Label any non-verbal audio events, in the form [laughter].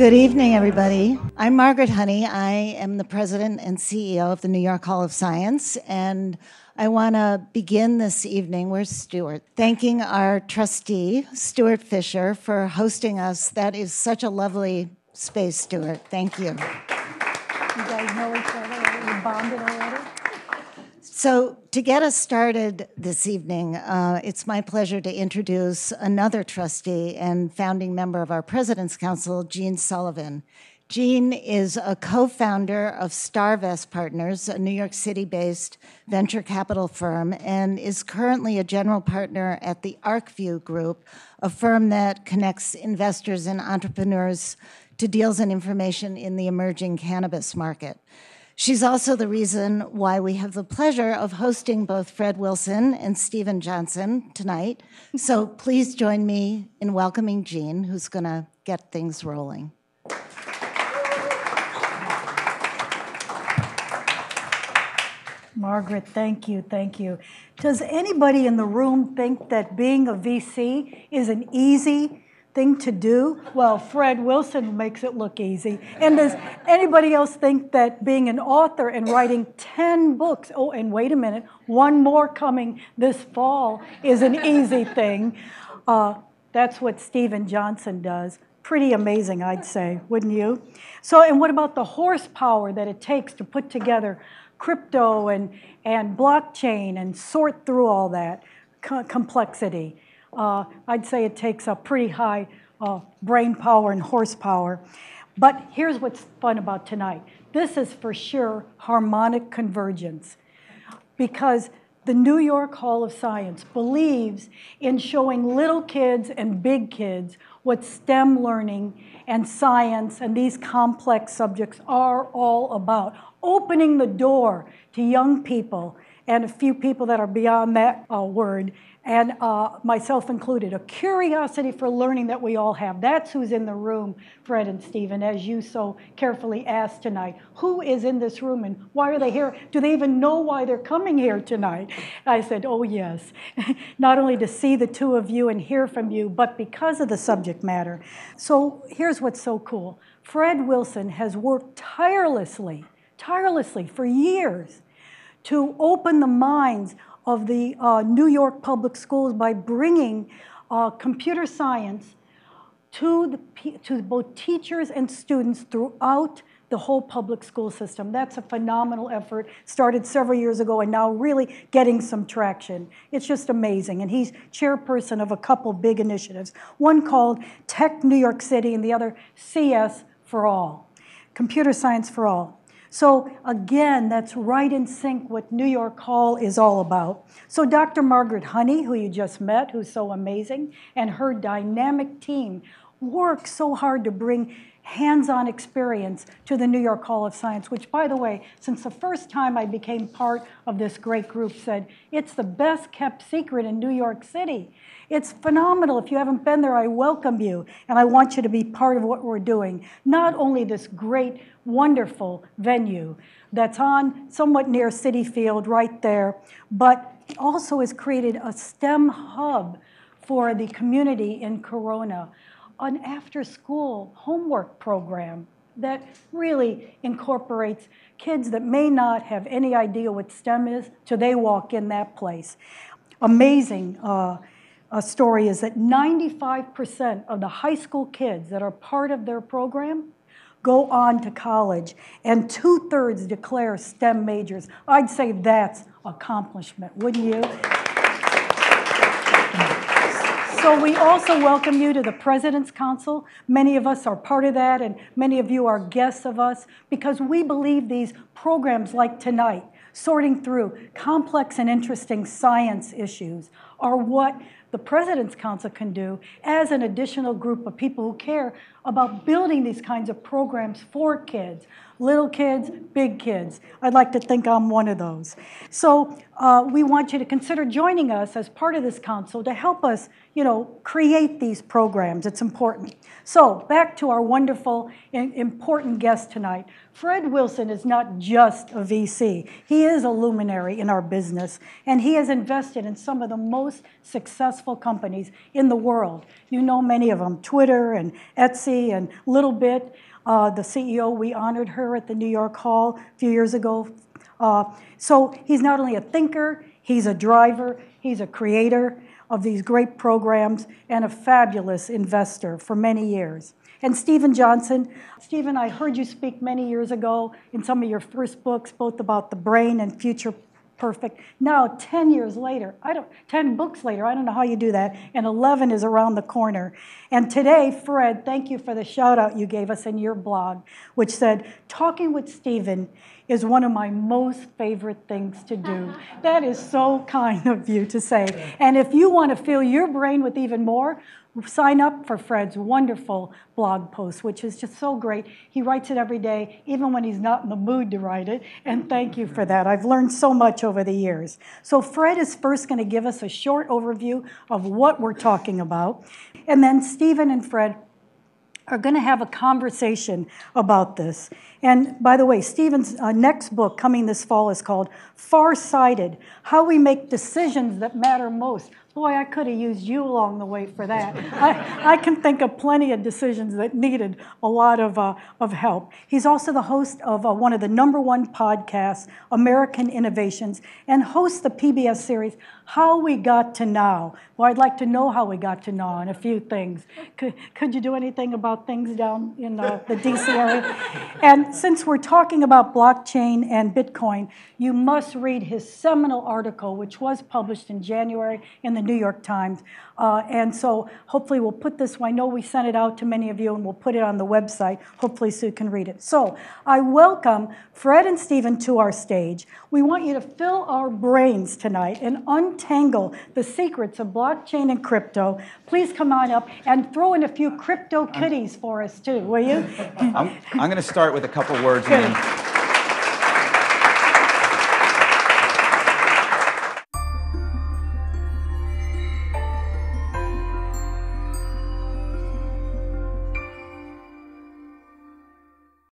Good evening, everybody. I'm Margaret Honey. I am the president and CEO of the New York Hall of Science, and I want to begin this evening. Where's Stuart? Thanking our trustee, Stuart Fisher, for hosting us. That is such a lovely space, Stuart. Thank you. You guys know each other? You bonded already? So, to get us started this evening, uh, it's my pleasure to introduce another trustee and founding member of our President's Council, Gene Sullivan. Gene is a co founder of Starvest Partners, a New York City based venture capital firm, and is currently a general partner at the ArcView Group, a firm that connects investors and entrepreneurs to deals and information in the emerging cannabis market. She's also the reason why we have the pleasure of hosting both Fred Wilson and Stephen Johnson tonight. So please join me in welcoming Jean, who's going to get things rolling. Margaret, thank you, thank you. Does anybody in the room think that being a VC is an easy, thing to do? Well, Fred Wilson makes it look easy. And does anybody else think that being an author and writing 10 books, oh, and wait a minute, one more coming this fall, is an easy thing? Uh, that's what Steven Johnson does. Pretty amazing, I'd say, wouldn't you? So, and what about the horsepower that it takes to put together crypto and, and blockchain and sort through all that co complexity? Uh, I'd say it takes a pretty high uh, brain power and horsepower. But here's what's fun about tonight this is for sure harmonic convergence because the New York Hall of Science believes in showing little kids and big kids what STEM learning and science and these complex subjects are all about, opening the door to young people and a few people that are beyond that uh, word, and uh, myself included. A curiosity for learning that we all have. That's who's in the room, Fred and Stephen, as you so carefully asked tonight. Who is in this room and why are they here? Do they even know why they're coming here tonight? I said, Oh, yes. [laughs] Not only to see the two of you and hear from you, but because of the subject matter. So here's what's so cool Fred Wilson has worked tirelessly, tirelessly for years to open the minds of the uh, New York public schools by bringing uh, computer science to, the, to both teachers and students throughout the whole public school system. That's a phenomenal effort, started several years ago and now really getting some traction. It's just amazing. And he's chairperson of a couple big initiatives, one called Tech New York City and the other CS for All, Computer Science for All. So again, that's right in sync what New York Hall is all about. So Dr. Margaret Honey, who you just met, who's so amazing, and her dynamic team work so hard to bring hands on experience to the New York Hall of Science, which, by the way, since the first time I became part of this great group, said it's the best kept secret in New York City. It's phenomenal. If you haven't been there, I welcome you, and I want you to be part of what we're doing. Not only this great, wonderful venue that's on somewhat near City Field, right there, but also has created a STEM hub for the community in Corona an after school homework program that really incorporates kids that may not have any idea what STEM is till they walk in that place. Amazing uh, story is that 95% of the high school kids that are part of their program go on to college, and two thirds declare STEM majors. I'd say that's accomplishment, wouldn't you? So we also welcome you to the President's Council. Many of us are part of that, and many of you are guests of us, because we believe these programs like tonight, sorting through complex and interesting science issues, are what the President's Council can do as an additional group of people who care about building these kinds of programs for kids, little kids, big kids. I'd like to think I'm one of those. So uh, we want you to consider joining us as part of this council to help us, you know, create these programs. It's important. So back to our wonderful and important guest tonight. Fred Wilson is not just a VC. He is a luminary in our business, and he has invested in some of the most successful successful companies in the world. You know many of them Twitter and Etsy and Little Bit. Uh, the CEO, we honored her at the New York Hall a few years ago. Uh, so he's not only a thinker, he's a driver, he's a creator of these great programs, and a fabulous investor for many years. And Stephen Johnson. Stephen, I heard you speak many years ago in some of your first books, both about the brain and future perfect. Now, 10 years later, I don't, 10 books later, I don't know how you do that, and 11 is around the corner. And today, Fred, thank you for the shout out you gave us in your blog, which said, Talking with Stephen, is one of my most favorite things to do. [laughs] that is so kind of you to say. And if you want to fill your brain with even more, sign up for Fred's wonderful blog post, which is just so great. He writes it every day, even when he's not in the mood to write it. And thank you for that. I've learned so much over the years. So, Fred is first going to give us a short overview of what we're talking about. And then Stephen and Fred are going to have a conversation about this. And by the way, Stephen's uh, next book coming this fall is called Farsighted How We Make Decisions That Matter Most. Boy, I could have used you along the way for that. I, I, can think of plenty of decisions that needed a lot of, uh, of help. He's also the host of uh, one of the number one podcasts, American Innovations, and hosts the PBS series, How We Got to Now. Well, I'd like to know how we got to now and a few things. Could, could you do anything about things down in uh, the DC area? And since we're talking about blockchain and Bitcoin, you must read his seminal article, which was published in January in the New York Times. Uh, and so hopefully we'll put this, I know we sent it out to many of you and we'll put it on the website, hopefully so you can read it. So I welcome Fred and Stephen to our stage. We want you to fill our brains tonight and untangle the secrets of blockchain and crypto. Please come on up and throw in a few crypto kitties I'm, for us too, will you? I'm, I'm gonna start with a couple words